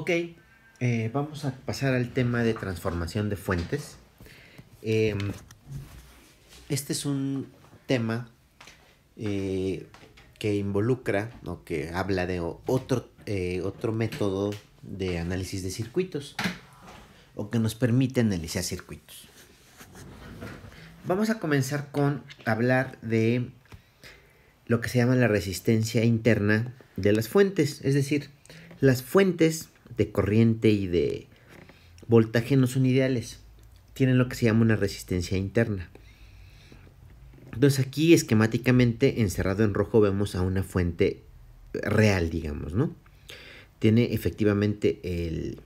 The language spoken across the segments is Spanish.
Ok, eh, vamos a pasar al tema de transformación de fuentes. Em, este es un tema eh, que involucra o que habla de otro, eh, otro método de análisis de circuitos o que nos permite analizar circuitos. Vamos a comenzar con hablar de lo que se llama la resistencia interna de las fuentes, es decir, las fuentes de corriente y de voltaje no son ideales. Tienen lo que se llama una resistencia interna. Entonces aquí esquemáticamente encerrado en rojo vemos a una fuente real, digamos, ¿no? Tiene efectivamente el,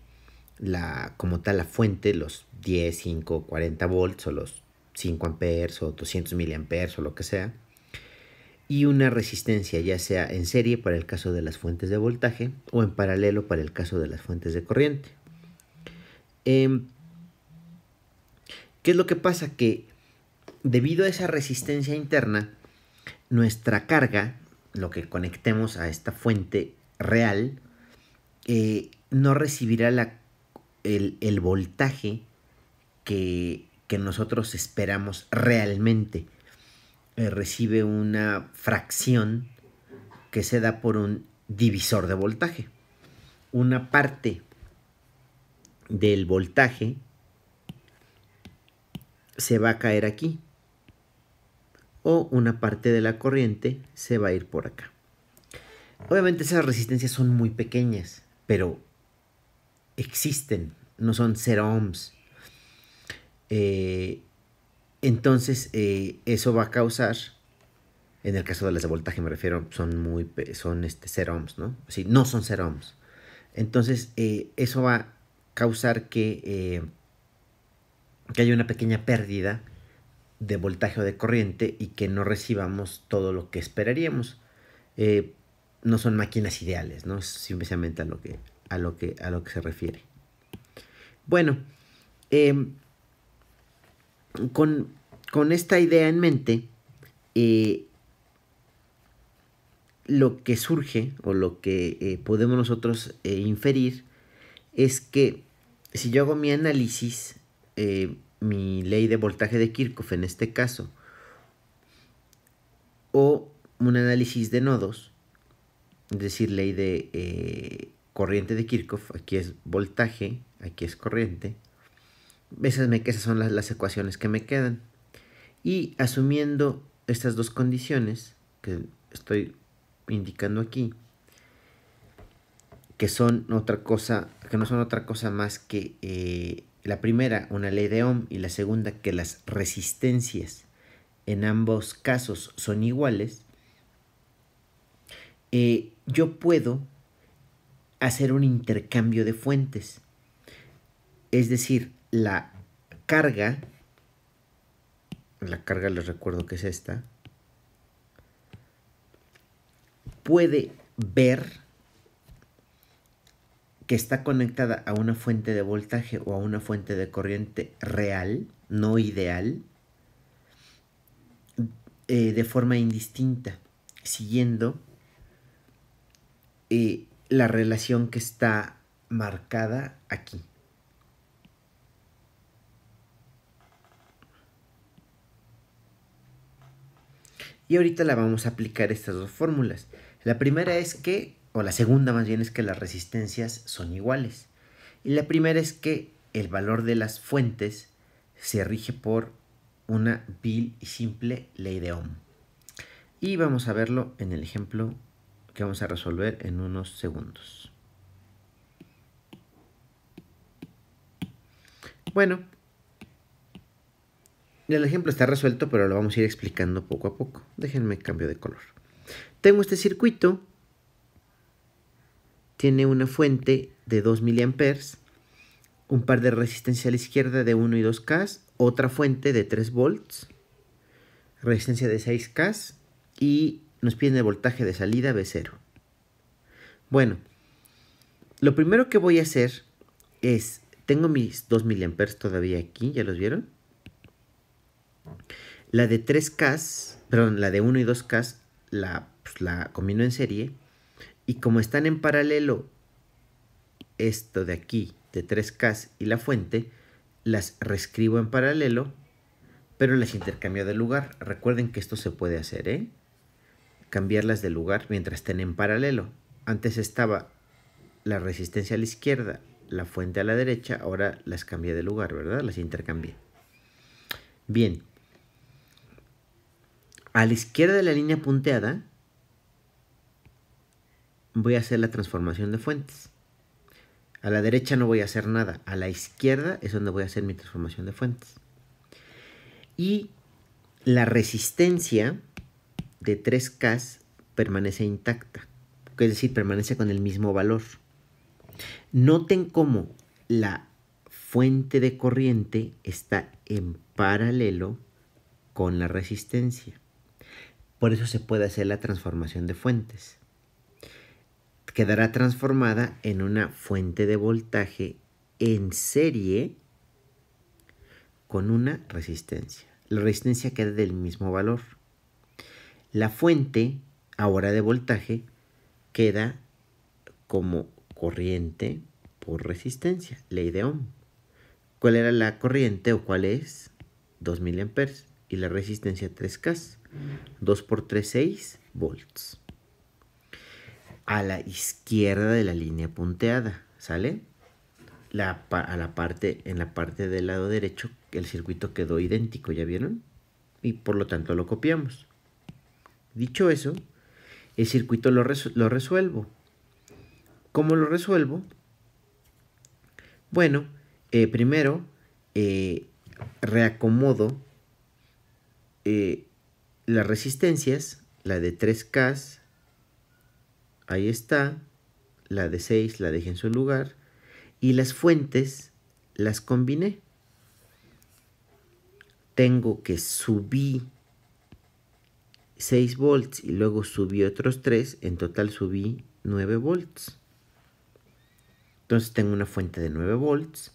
la, como tal la fuente, los 10, 5, 40 volts o los 5 amperes o 200 miliamperes o lo que sea y una resistencia, ya sea en serie para el caso de las fuentes de voltaje o en paralelo para el caso de las fuentes de corriente. Em, ¿Qué es lo que pasa? Que debido a esa resistencia interna, nuestra carga, lo que conectemos a esta fuente real, eh, no recibirá la, el, el, voltaje que, que nosotros esperamos realmente. Eh, recibe una fracción que se da por un divisor de voltaje. Una parte del voltaje se va a caer aquí o una parte de la corriente se va a ir por acá. Obviamente esas resistencias son muy pequeñas, pero existen, no son 0 ohms. Eh, entonces, eh, eso va a causar, en el caso de las de voltaje me refiero, son muy, son este, 0 ohms, ¿no? Sí, no son 0 ohms. Entonces, eh, eso va a causar que, eh, que haya una pequeña pérdida de voltaje o de corriente y que no recibamos todo lo que esperaríamos. no son máquinas ideales, ¿no? Es simplemente a lo que, a lo que, a lo que se refiere. Bueno, em, con, esta idea en mente, eh, lo que surge o lo que eh, podemos nosotros eh, inferir es que si yo hago mi análisis, mi ley de voltaje de Kirchhoff en este caso, o un análisis de nodos, es decir, ley de corriente de Kirchhoff, aquí es voltaje, aquí es corriente, esas, que esas son las, ecuaciones que me quedan. Y asumiendo estas dos condiciones que estoy indicando aquí, que son otra cosa, que no son otra cosa más que eh, la primera, una ley de Ohm, y la segunda, que las resistencias en ambos casos son iguales, eh, yo puedo hacer un intercambio de fuentes. Es decir, la carga, la carga les recuerdo que es esta, puede ver que está conectada a una fuente de voltaje o a una fuente de corriente real, no ideal, eh, de forma indistinta, siguiendo eh, la relación que está marcada aquí. Y ahorita la vamos a aplicar estas dos fórmulas. La primera es que, o la segunda más bien es que las resistencias son iguales. Y la primera es que el valor de las fuentes se rige por una vil y simple ley de Ohm. Y vamos a verlo en el ejemplo que vamos a resolver en unos segundos. Bueno, el ejemplo está resuelto, pero lo vamos a ir explicando poco a poco. Déjenme cambio de color. Tengo este circuito. Tiene una fuente de 2 mA, un par de resistencia a la izquierda de 1 y 2K, otra fuente de 3 volts, resistencia de 6K y nos piden el voltaje de salida V0. Bueno, lo primero que voy a hacer es, tengo mis 2 mA todavía aquí, ¿ya los vieron? La de 3K, perdón, la de 1 y 2K la, pues, la en serie. Y como están en paralelo esto de aquí, de 3K y la fuente, las reescribo en paralelo, pero las intercambio de lugar. Recuerden que esto se puede hacer, ¿eh? Cambiarlas de lugar mientras estén en paralelo. Antes estaba la resistencia a la izquierda, la fuente a la derecha, ahora las cambié de lugar, ¿verdad? Las intercambié. Bien a la izquierda de la línea punteada voy a hacer la transformación de fuentes. A la derecha no voy a hacer nada. A la izquierda es donde voy a hacer mi transformación de fuentes. Y la resistencia de 3K permanece intacta. Es decir, permanece con el mismo valor. Noten cómo la fuente de corriente está en paralelo con la resistencia. Por eso se puede hacer la transformación de fuentes. Quedará transformada en una fuente de voltaje en serie con una resistencia. La resistencia queda del mismo valor. La fuente, ahora de voltaje, queda como corriente por resistencia, ley de Ohm. ¿Cuál era la corriente o cuál es? 2000 amperes y la resistencia 3K. 2 por 3, 6 volts. A la izquierda de la línea punteada, ¿sale? La, a la parte, en la parte del lado derecho el circuito quedó idéntico, ¿ya vieron? Y por lo tanto lo copiamos. Dicho eso, el circuito lo, resuelvo. ¿Cómo lo resuelvo? Bueno, eh, primero eh, reacomodo eh, las resistencias, la de 3K, ahí está, la de 6 la dejé en su lugar, y las fuentes las combiné. Tengo que subir 6 volts y luego subí otros 3, en total subí 9 volts. Entonces tengo una fuente de 9 volts,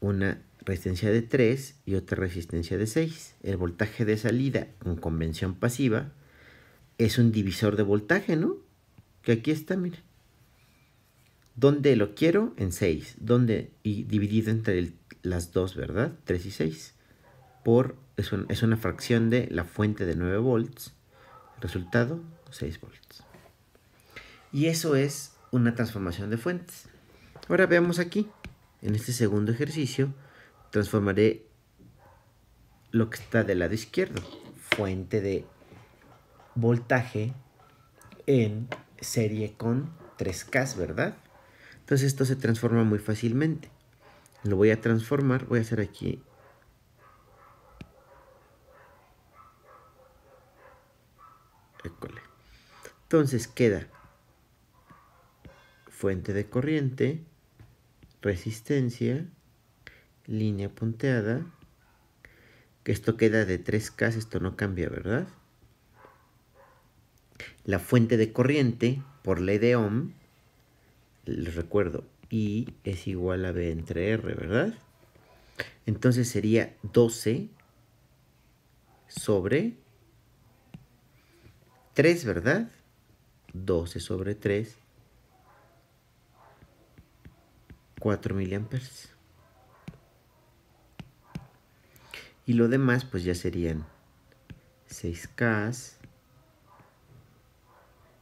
una resistencia de 3 y otra resistencia de 6. El voltaje de salida con convención pasiva es un divisor de voltaje, ¿no? Que aquí está, mire ¿Dónde lo quiero? En 6. ¿Dónde? Y dividido entre las dos, ¿verdad? 3 y 6. Por, es, es una fracción de la fuente de 9 volts. Resultado, 6 volts. Y eso es una transformación de fuentes. Ahora veamos aquí, en este segundo ejercicio, transformaré lo que está del lado izquierdo, fuente de voltaje en serie con 3K, ¿verdad? Entonces esto se transforma muy fácilmente. Lo voy a transformar, voy a hacer aquí Entonces queda fuente de corriente, resistencia, línea punteada. Que esto queda de 3K, esto no cambia, ¿verdad? La fuente de corriente por ley de Ohm, les recuerdo, I es igual a B entre R, ¿verdad? Entonces sería 12 sobre 3, ¿verdad? 12 sobre 3, 4 miliamperes. Y lo demás pues ya serían 6K.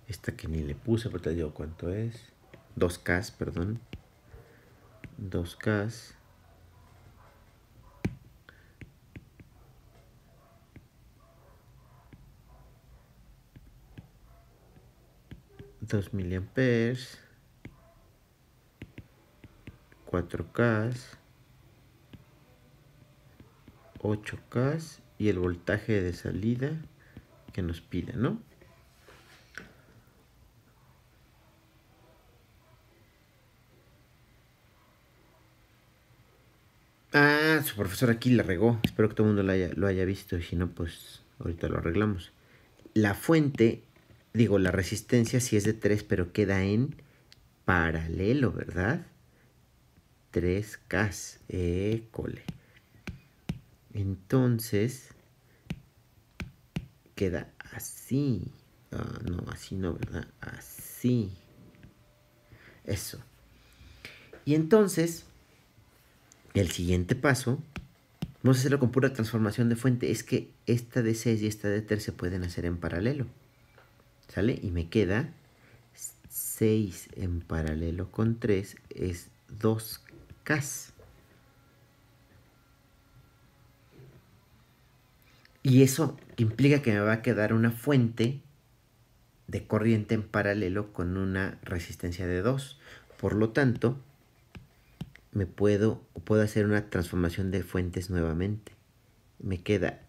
Esta que ni le puse, pero te digo cuánto es. 2K, perdón. 2K. 2 miliamperes, 4K, 8K y el voltaje de salida que nos pida, ¿no? Ah, su profesor aquí la regó. Espero que todo el mundo lo haya, visto. si no, pues ahorita lo arreglamos. La fuente, digo, la resistencia si es de 3, pero queda en paralelo, ¿verdad? 3K. Ecole entonces, queda así. Ah, no, así no, ¿verdad? Así. Eso. Y entonces, el siguiente paso, vamos a hacerlo con pura transformación de fuente, es que esta de 6 y esta de 3 se pueden hacer en paralelo. ¿Sale? Y me queda 6 en paralelo con 3 es 2K. Y eso implica que me va a quedar una fuente de corriente en paralelo con una resistencia de 2. Por lo tanto, me puedo, puedo hacer una transformación de fuentes nuevamente. Me queda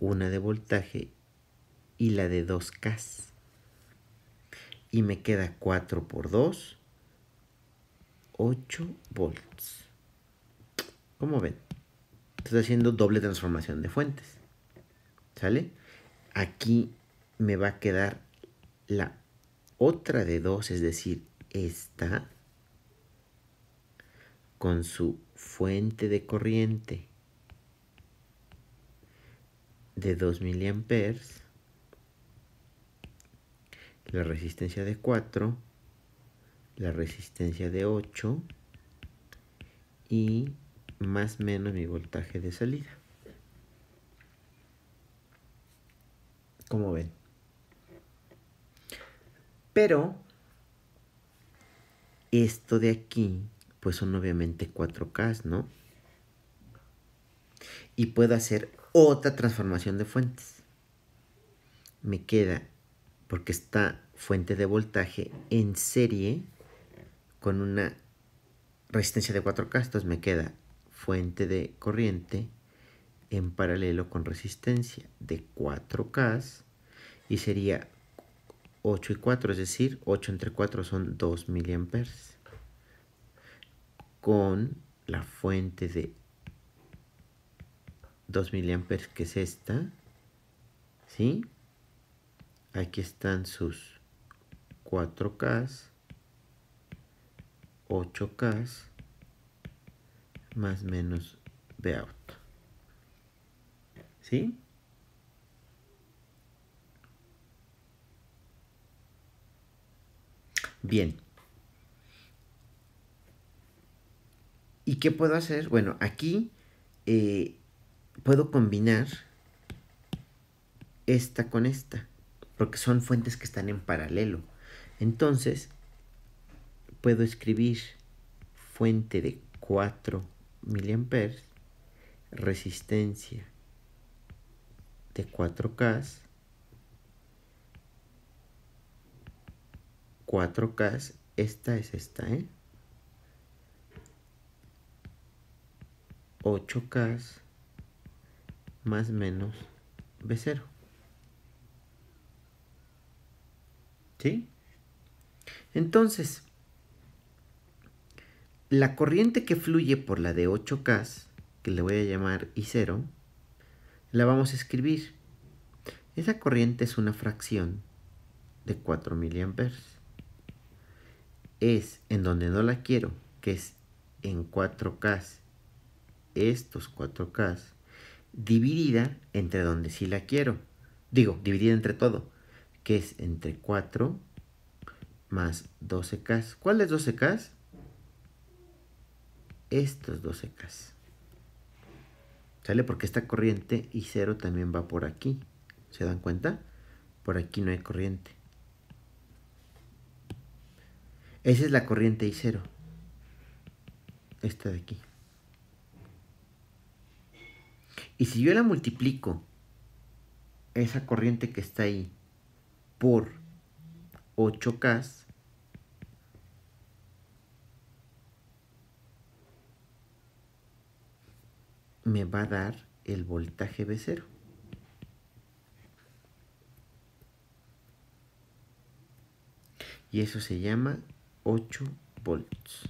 una de voltaje y la de 2K. Y me queda 4 por 2, 8 volts. Como ven? Estoy haciendo doble transformación de fuentes. ¿Sale? Aquí me va a quedar la otra de dos, es decir, esta con su fuente de corriente de 2 mA, la resistencia de 4, la resistencia de 8 y más o menos mi voltaje de salida. como ven. Pero esto de aquí, pues son obviamente 4K, ¿no? Y puedo hacer otra transformación de fuentes. Me queda, porque está fuente de voltaje en serie con una resistencia de 4K, entonces me queda fuente de corriente en paralelo con resistencia de 4K y sería 8 y 4, es decir, 8 entre 4 son 2 mA con la fuente de 2 mA que es esta, ¿sí? Aquí están sus 4K, 8K, más menos Vout ¿Sí? Bien. ¿Y qué puedo hacer? Bueno, aquí eh, puedo combinar esta con esta, porque son fuentes que están en paralelo. Entonces, puedo escribir fuente de 4 miliamperes, resistencia 4K. 4K, esta es esta, ¿eh? 8K más menos B0. ¿Sí? Entonces, la corriente que fluye por la de 8K, que le voy a llamar I0, la vamos a escribir. Esa corriente es una fracción de 4 mA. Es en donde no la quiero, que es en 4K, estos 4K, dividida entre donde sí la quiero. Digo, dividida entre todo, que es entre 4 más 12K. ¿Cuál es 12K? Estos 12K. Porque esta corriente I0 también va por aquí. ¿Se dan cuenta? Por aquí no hay corriente. Esa es la corriente I0. Esta de aquí. Y si yo la multiplico, esa corriente que está ahí, por 8K, me va a dar el voltaje b 0 Y eso se llama 8 volts.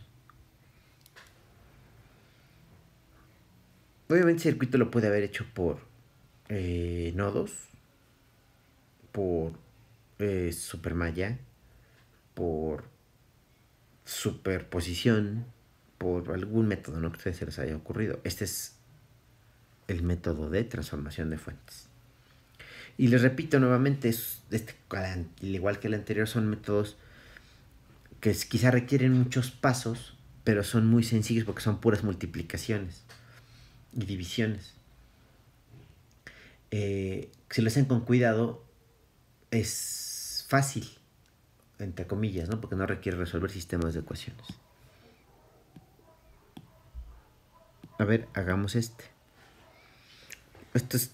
Obviamente el circuito lo puede haber hecho por eh, nodos, por eh, supermalla, por superposición, por algún método ¿no? que ustedes se les haya ocurrido. Este es el método de transformación de fuentes. Y les repito nuevamente, es, al igual que el anterior, son métodos que quizá requieren muchos pasos, pero son muy sencillos porque son puras multiplicaciones y divisiones. Eh, si lo hacen con cuidado, es fácil, entre comillas, porque no requiere resolver sistemas de ecuaciones. A ver, hagamos este. Esto es,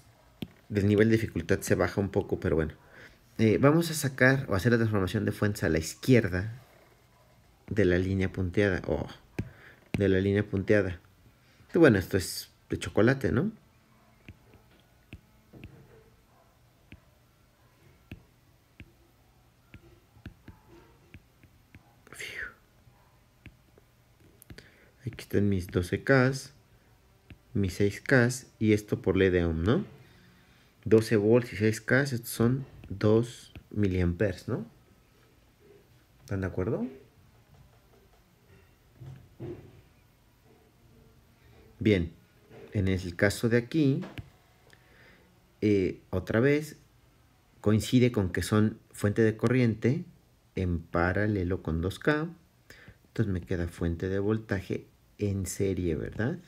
del nivel de dificultad se baja un poco, pero bueno. Eh, vamos a sacar o hacer la transformación de fuente a la izquierda de la línea punteada. oh, de la línea punteada. bueno, esto es de chocolate, ¿no? Aquí están mis 12Ks mis 6K y esto por LED ¿no? 12 volts y 6K, estos son 2 miliamperes, ¿no? ¿Están de acuerdo? Bien, en el caso de aquí, eh, otra vez coincide con que son fuente de corriente en paralelo con 2K. Entonces me queda fuente de voltaje en serie, ¿verdad?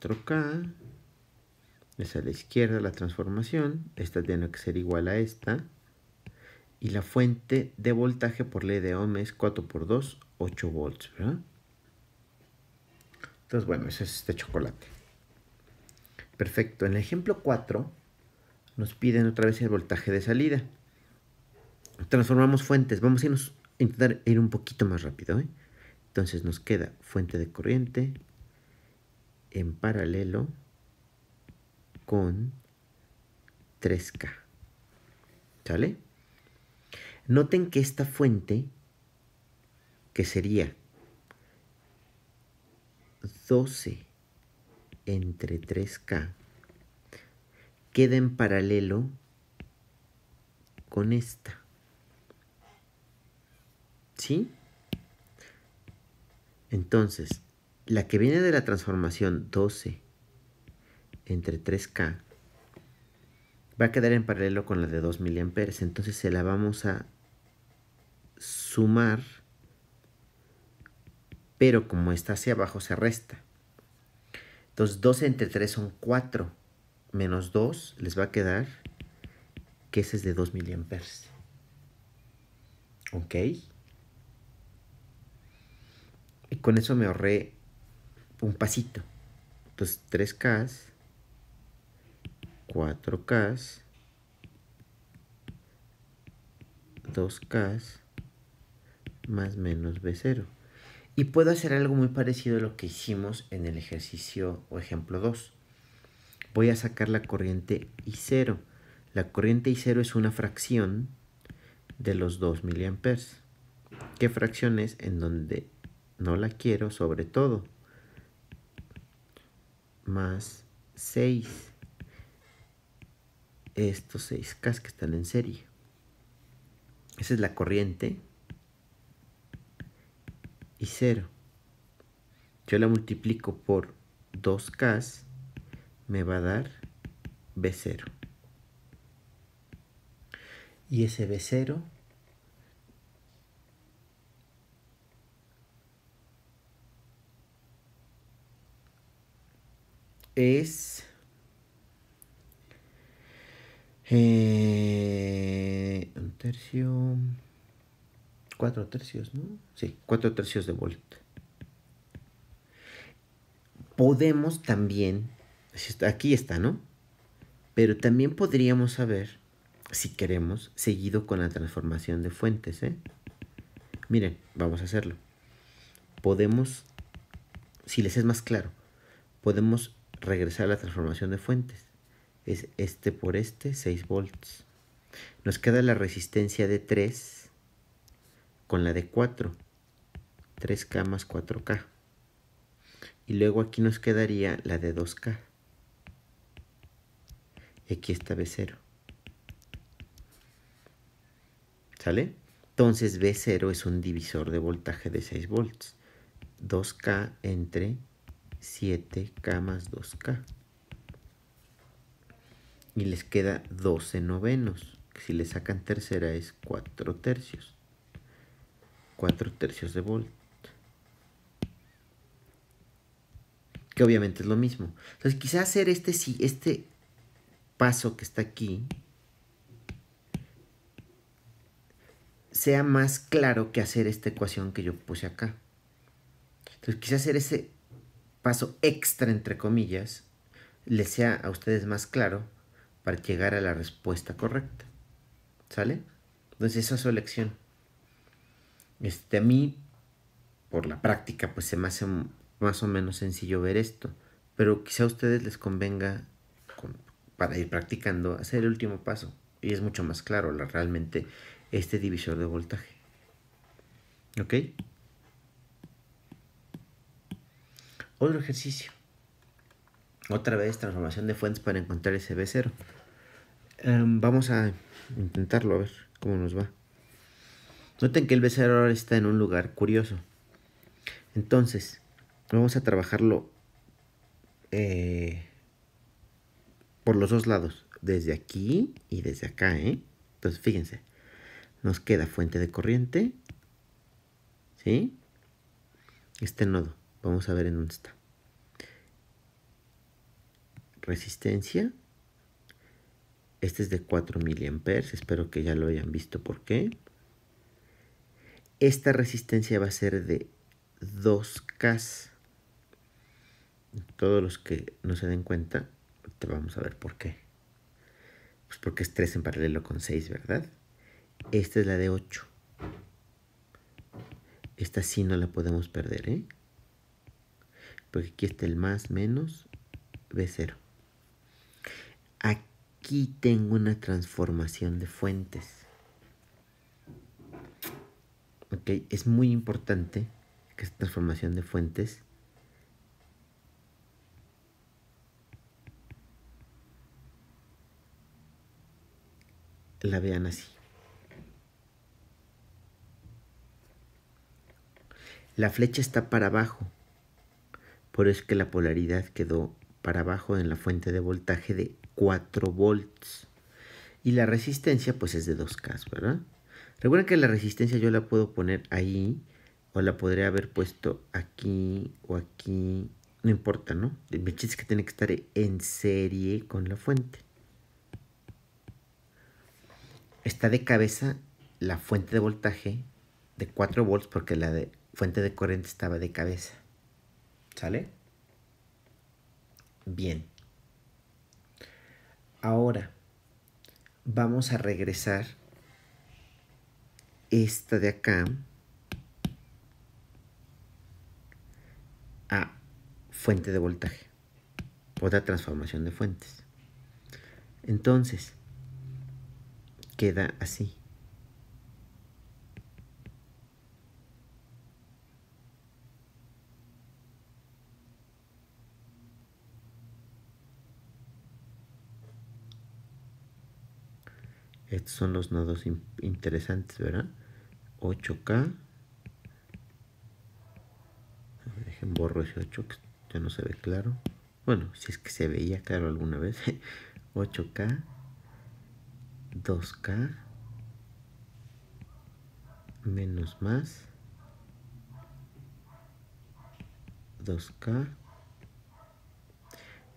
4K. Es a la izquierda la transformación. Esta tiene que ser igual a esta. Y la fuente de voltaje por ley de Ohm es 4 por 2, 8 volts, Entonces, bueno, ese es este chocolate. Perfecto. En el ejemplo 4 nos piden otra vez el voltaje de salida. Transformamos fuentes. Vamos a, intentar ir un poquito más rápido. ¿eh? Entonces nos queda fuente de corriente, en paralelo con 3K. ¿Sale? Noten que esta fuente, que sería 12 entre 3K, queda en paralelo con esta. ¿Sí? Entonces, la que viene de la transformación 12 entre 3K va a quedar en paralelo con la de 2 miliamperes. Entonces se la vamos a sumar, pero como está hacia abajo se resta. Entonces 12 entre 3 son 4, menos 2 les va a quedar que ese es de 2 miliamperes. ¿Ok? Y con eso me ahorré un pasito. Entonces 3K, 4K, 2K, más menos B0. Y puedo hacer algo muy parecido a lo que hicimos en el ejercicio o ejemplo 2. Voy a sacar la corriente I0. La corriente I0 es una fracción de los 2 miliamperes. ¿Qué fracción es en donde no la quiero sobre todo? más 6. Estos 6K que están en serie. Esa es la corriente. Y 0. Yo la multiplico por 2K. Me va a dar B0. Y ese B0 es... Eh, un tercio... Cuatro tercios, ¿no? Sí, cuatro tercios de volt. Podemos también... Aquí está, ¿no? Pero también podríamos saber, si queremos, seguido con la transformación de fuentes, ¿eh? Miren, vamos a hacerlo. Podemos, si les es más claro, podemos regresar a la transformación de fuentes. Es este por este, 6 volts. Nos queda la resistencia de 3 con la de 4. 3K más 4K. Y luego aquí nos quedaría la de 2K. Y aquí está B0. ¿Sale? Entonces B0 es un divisor de voltaje de 6 volts. 2K entre 7 más 2K. Y les queda 12 novenos. Si le sacan tercera es 4 tercios. 4 tercios de volt. Que obviamente es lo mismo. Entonces quizá hacer este, este paso que está aquí sea más claro que hacer esta ecuación que yo puse acá. Entonces quizá hacer ese paso extra, entre comillas, les sea a ustedes más claro para llegar a la respuesta correcta. ¿Sale? Entonces esa es su elección. Este, a mí, por la práctica, pues se me hace más o menos sencillo ver esto. Pero quizá a ustedes les convenga, para ir practicando, hacer el último paso. Y es mucho más claro la, realmente este divisor de voltaje. ¿Ok? Otro ejercicio. Otra vez transformación de fuentes para encontrar ese B0. Em, vamos a intentarlo a ver cómo nos va. Noten que el B0 ahora está en un lugar curioso. Entonces, vamos a trabajarlo eh, por los dos lados. Desde aquí y desde acá, ¿eh? Entonces, fíjense. Nos queda fuente de corriente. ¿Sí? Este nodo. Vamos a ver en dónde está. Resistencia. Este es de 4 miliamperes. Espero que ya lo hayan visto por qué. Esta resistencia va a ser de 2K. Todos los que no se den cuenta, te vamos a ver por qué. Pues porque es 3 en paralelo con 6, ¿verdad? Esta es la de 8. Esta sí no la podemos perder, ¿eh? porque aquí está el más menos B0. Aquí tengo una transformación de fuentes. Ok, es muy importante que esta transformación de fuentes la vean así. La flecha está para abajo por eso es que la polaridad quedó para abajo en la fuente de voltaje de 4 volts. Y la resistencia pues es de 2K, ¿verdad? Recuerden que la resistencia yo la puedo poner ahí o la podría haber puesto aquí o aquí. No importa, ¿no? El chiste es que tiene que estar en serie con la fuente. Está de cabeza la fuente de voltaje de 4 volts porque la de fuente de corriente estaba de cabeza. ¿Sale? Bien. Ahora vamos a regresar esta de acá a fuente de voltaje. Otra transformación de fuentes. Entonces, queda así. Estos son los nodos interesantes, ¿verdad? 8K. Dejen borro ese 8 que ya no se ve claro. Bueno, si es que se veía claro alguna vez. 8K. 2K. Menos más. 2K.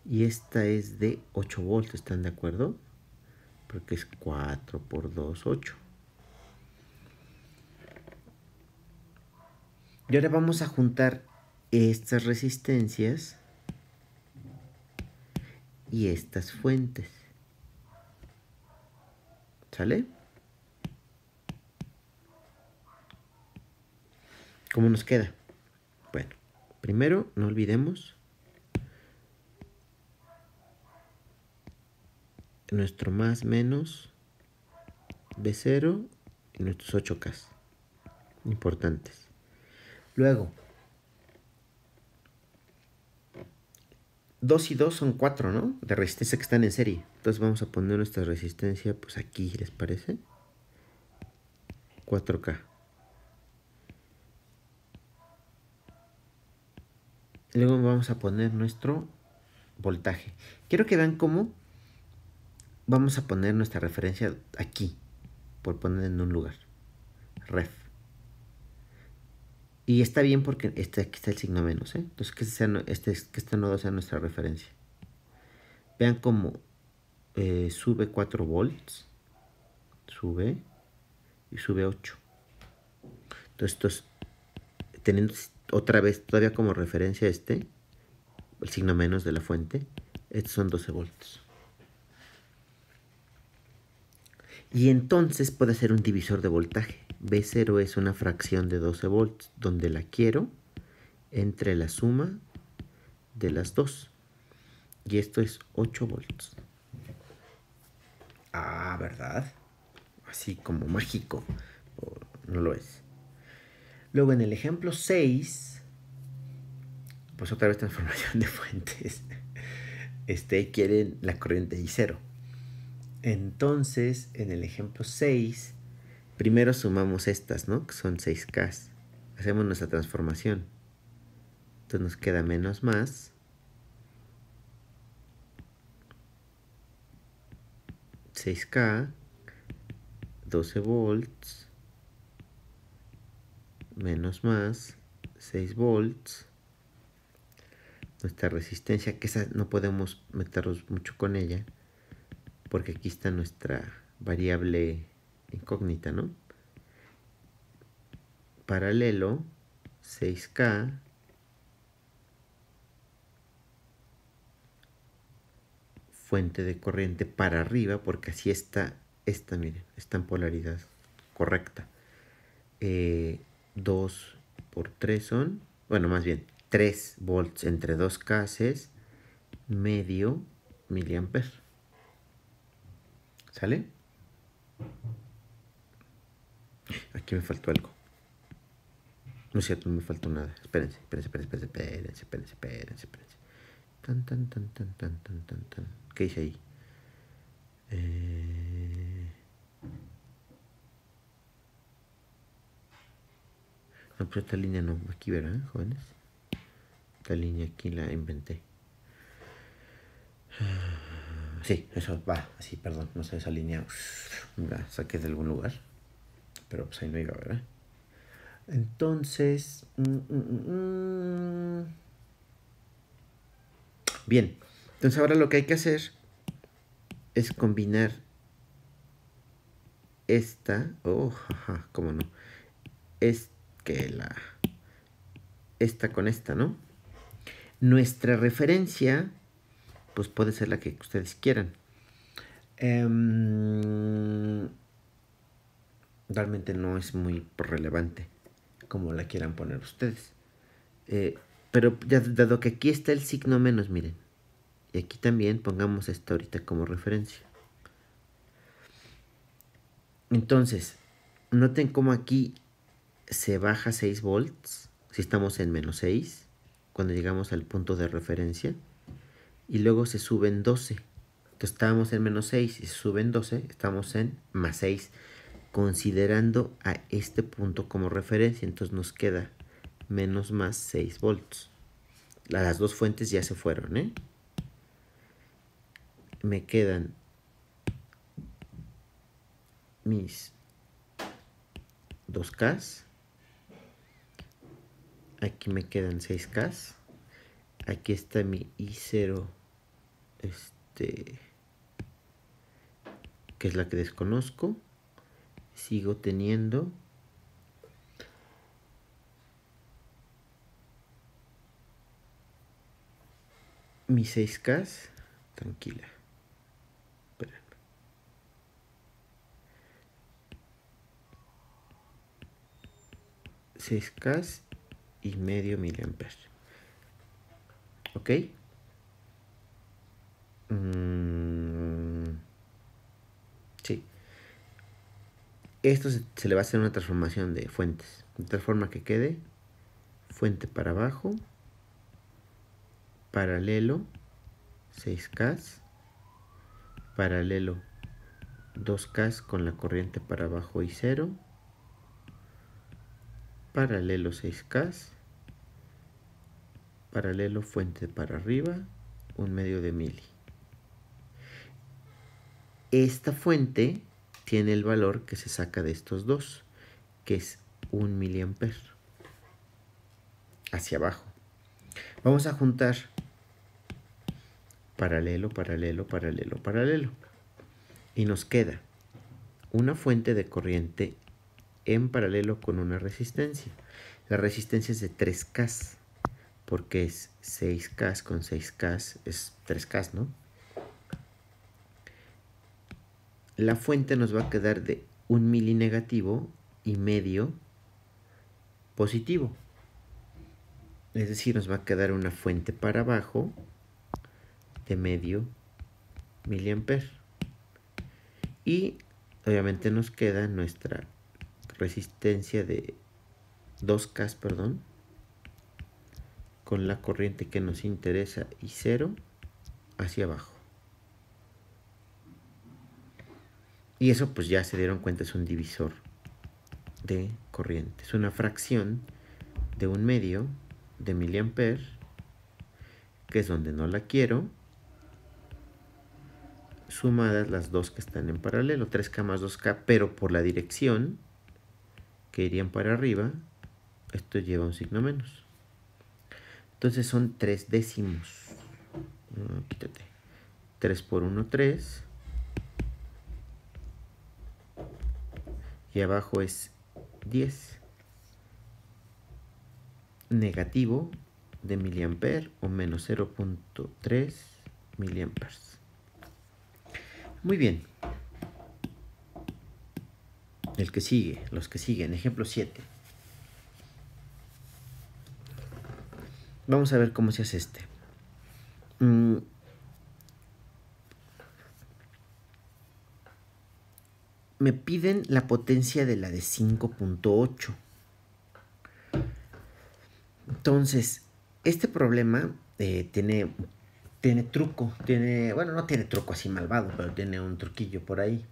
Y esta es de 8 volts, ¿están de acuerdo? porque es 4 por 2, 8. Y ahora vamos a juntar estas resistencias y estas fuentes. ¿Sale? ¿Cómo nos queda? Bueno, primero no olvidemos nuestro más menos B0 y nuestros 8K importantes. Luego, 2 y 2 son 4, ¿no? De resistencia que están en serie. Entonces vamos a poner nuestra resistencia pues aquí, ¿les parece? 4K. Luego vamos a poner nuestro voltaje. Quiero que vean cómo Vamos a poner nuestra referencia aquí, por poner en un lugar. Ref. Y está bien porque este, aquí está el signo menos, ¿eh? Entonces que, sea, este, que este nodo sea nuestra referencia. Vean cómo eh, sube 4 volts. Sube. Y sube 8. Entonces, estos, teniendo otra vez todavía como referencia este, el signo menos de la fuente, estos son 12 volts. y entonces puede ser un divisor de voltaje. V0 es una fracción de 12 volts donde la quiero entre la suma de las dos. Y esto es 8 volts. Ah, ¿verdad? Así como mágico. no lo es. Luego en el ejemplo 6, pues otra vez transformación de fuentes. Este quieren la corriente I0. Entonces, en el ejemplo 6, primero sumamos estas, ¿no? Que son 6K. Hacemos nuestra transformación. Entonces nos queda menos más. 6K, 12 volts, menos más, 6 volts, nuestra resistencia, que esa no podemos meternos mucho con ella, porque aquí está nuestra variable incógnita, ¿no? Paralelo 6K fuente de corriente para arriba, porque así está esta, miren, está en polaridad correcta. 2 eh, por 3 son, bueno, más bien 3 volts entre dos cases, medio miliamper. ¿Sale? Aquí me faltó algo. No es cierto, no me faltó nada. Espérense, espérense, espérense, espérense, espérense, espérense, espérense. Tan, tan, tan, tan, tan, tan, tan, tan. ¿Qué hice ahí? Eh, no, pero esta línea no. Aquí verán, jóvenes. Esta línea aquí la inventé. Sí, eso va, así, perdón, no sé, esa línea la saqué de algún lugar, pero pues ahí no iba, ¿verdad? Entonces, mm, mm, mm, bien, entonces ahora lo que hay que hacer es combinar esta, oh, jaja, cómo no, es que la, esta con esta, ¿no? Nuestra referencia pues puede ser la que ustedes quieran. Em, realmente no es muy relevante como la quieran poner ustedes. Eh, pero ya dado que aquí está el signo menos, miren. Y aquí también pongamos esto ahorita como referencia. Entonces, noten cómo aquí se baja 6 volts. Si estamos en menos 6, cuando llegamos al punto de referencia y luego se suben 12. Entonces estábamos en menos 6 y se suben 12, estamos en más 6, considerando a este punto como referencia. Entonces nos queda menos más 6 volts. Las dos fuentes ya se fueron, ¿eh? Me quedan mis 2K. Aquí me quedan 6K. Aquí está mi I0 este que es la que desconozco sigo teniendo Mi 6K tranquila 6K y medio miliamper ok Mm. sí. Esto se, le va a hacer una transformación de fuentes. De tal forma que quede fuente para abajo, paralelo 6K, paralelo 2K con la corriente para abajo y cero paralelo 6K, paralelo fuente para arriba, un medio de mili. Esta fuente tiene el valor que se saca de estos dos, que es un miliamper. Hacia abajo. Vamos a juntar paralelo, paralelo, paralelo, paralelo. Y nos queda una fuente de corriente en paralelo con una resistencia. La resistencia es de 3K, porque es 6K con 6K, es 3K, ¿no? la fuente nos va a quedar de un mili negativo y medio positivo. Es decir, nos va a quedar una fuente para abajo de medio miliamper. Y obviamente nos queda nuestra resistencia de 2K, perdón, con la corriente que nos interesa y cero hacia abajo. Y eso pues ya se dieron cuenta es un divisor de corriente. Es una fracción de un medio de miliamper, que es donde no la quiero, sumadas las dos que están en paralelo, 3K más 2K, pero por la dirección que irían para arriba, esto lleva un signo menos. Entonces son tres décimos. Ah, quítate. 3 por 1, 3. y abajo es 10 negativo de miliamper o menos 0.3 miliamperes. Muy bien. El que sigue, los que siguen. Ejemplo 7. Vamos a ver cómo se hace este. Mm, me piden la potencia de la de 5.8. Entonces, este problema eh, tiene, tiene truco, tiene, bueno, no tiene truco así malvado, pero tiene un truquillo por ahí.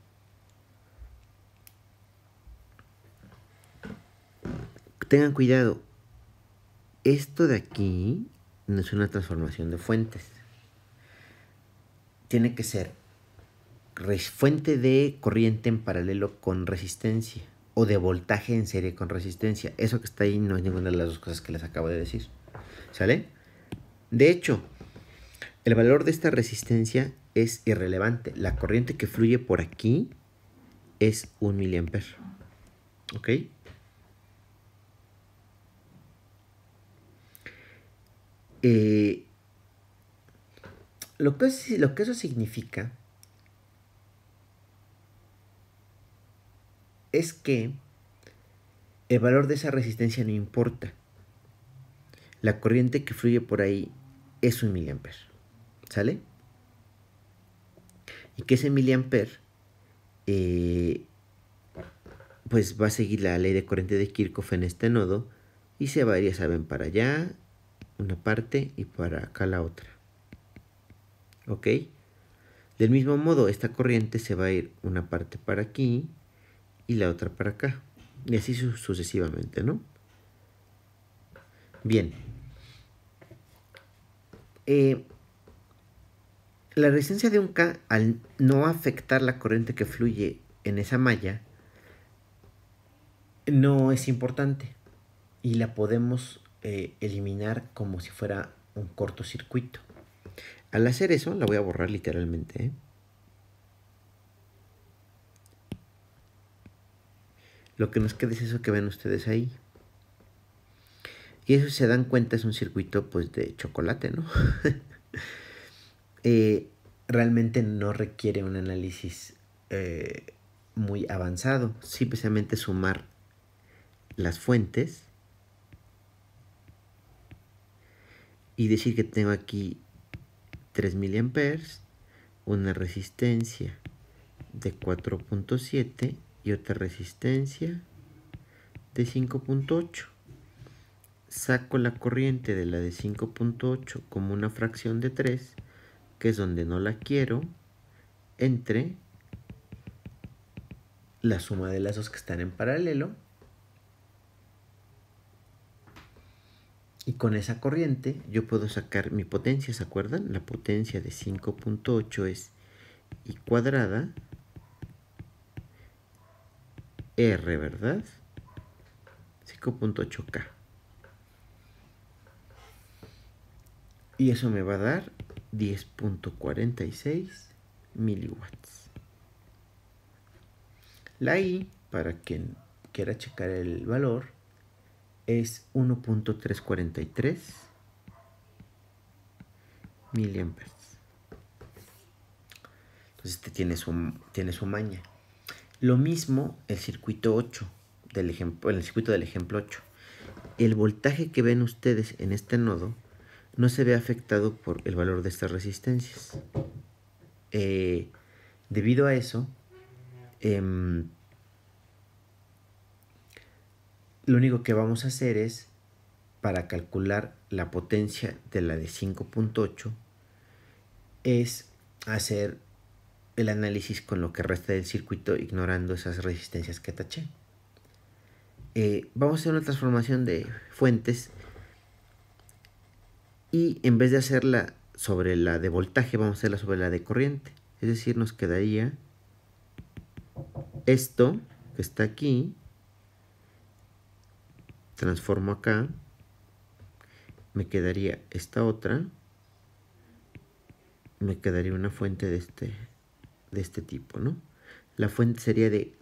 Tengan cuidado, esto de aquí no es una transformación de fuentes. Tiene que ser fuente de corriente en paralelo con resistencia o de voltaje en serie con resistencia. Eso que está ahí no es ninguna de las dos cosas que les acabo de decir. ¿Sale? De hecho, el valor de esta resistencia es irrelevante. La corriente que fluye por aquí es un miliamper. ¿Ok? Eh, lo, que, lo que eso significa es que el valor de esa resistencia no importa. La corriente que fluye por ahí es un miliamper. ¿Sale? Y que ese miliamper, eh, pues va a seguir la ley de corriente de Kirchhoff en este nodo y se va a ir, ya saben, para allá una parte y para acá la otra. ¿Ok? Del mismo modo, esta corriente se va a ir una parte para aquí y la otra para acá. Y así sucesivamente, ¿no? Bien. Eh, la resistencia de un K, al no afectar la corriente que fluye en esa malla, no es importante y la podemos eh, eliminar como si fuera un cortocircuito. Al hacer eso, la voy a borrar literalmente. ¿eh? Lo que nos queda es eso que ven ustedes ahí. Y eso, se dan cuenta, es un circuito pues de chocolate, ¿no? Eh, realmente no requiere un análisis eh, muy avanzado. Simplemente sumar las fuentes y decir que tengo aquí 3 miliamperes, una resistencia de 4.7 y otra resistencia de 5.8. Saco la corriente de la de 5.8 como una fracción de 3, que es donde no la quiero, entre la suma de las dos que están en paralelo. Y con esa corriente yo puedo sacar mi potencia, ¿se acuerdan? La potencia de 5.8 es y cuadrada R, ¿verdad? 5.8K. Y eso me va a dar 10.46 miliwatts. La I, para quien quiera checar el valor, es 1.343 miliamperes. Entonces este tiene su, tiene su maña. Lo mismo el circuito 8, del ejemplo, el circuito del ejemplo 8. El voltaje que ven ustedes en este nodo no se ve afectado por el valor de estas resistencias. Eh, debido a eso, em, lo único que vamos a hacer es, para calcular la potencia de la de 5.8, es hacer el análisis con lo que resta del circuito ignorando esas resistencias que ataché. Eh, vamos a hacer una transformación de fuentes y en vez de hacerla sobre la de voltaje vamos a hacerla sobre la de corriente. Es decir, nos quedaría esto que está aquí, transformo acá, me quedaría esta otra, me quedaría una fuente de este de este tipo, ¿no? La fuente sería de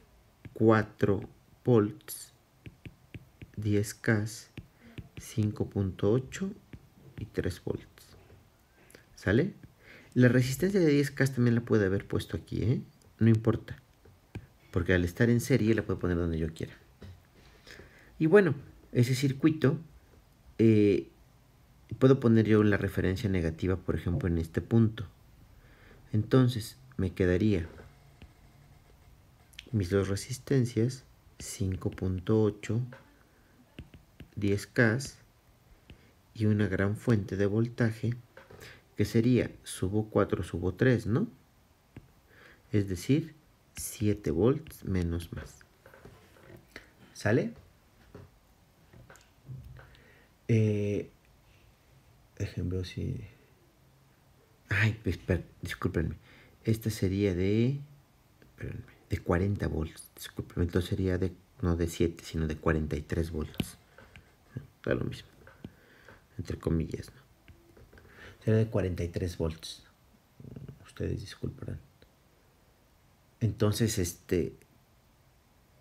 4 volts, 10K, 5.8 y 3 volts. ¿Sale? La resistencia de 10K también la puede haber puesto aquí, ¿eh? No importa. Porque al estar en serie la puedo poner donde yo quiera. Y bueno, ese circuito eh, puedo poner yo la referencia negativa, por ejemplo, en este punto. Entonces, me quedaría mis dos resistencias 5.8 10K y una gran fuente de voltaje que sería subo 4 subo 3 no es decir 7 volts menos más sale eh, ejemplo si ay disculpenme esta sería de, de 40 volts. Disculpen, entonces sería de, no de 7, sino de 43 volts. Da lo mismo. Entre comillas, ¿no? Será de 43 volts. Ustedes disculparán. Entonces, este,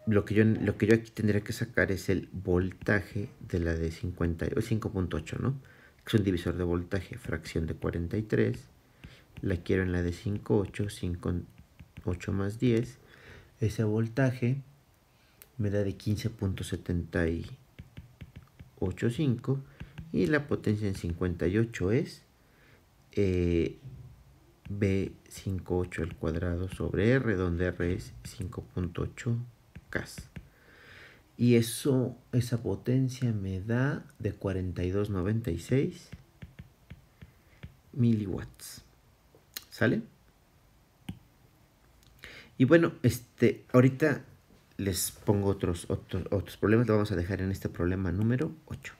lo que yo, lo que yo aquí tendría que sacar es el voltaje de la de 5.8, ¿no? Es un divisor de voltaje, fracción de 43 la quiero en la de 5.8, 5.8 más 10. Ese voltaje me da de 15.785 y la potencia en 58 es eh, B58 al cuadrado sobre R, donde R es 5.8 K. Y eso, esa potencia me da de 42.96 miliwatts. ¿Sale? Y bueno, este, ahorita les pongo otros, otros, otros problemas. Lo vamos a dejar en este problema número 8.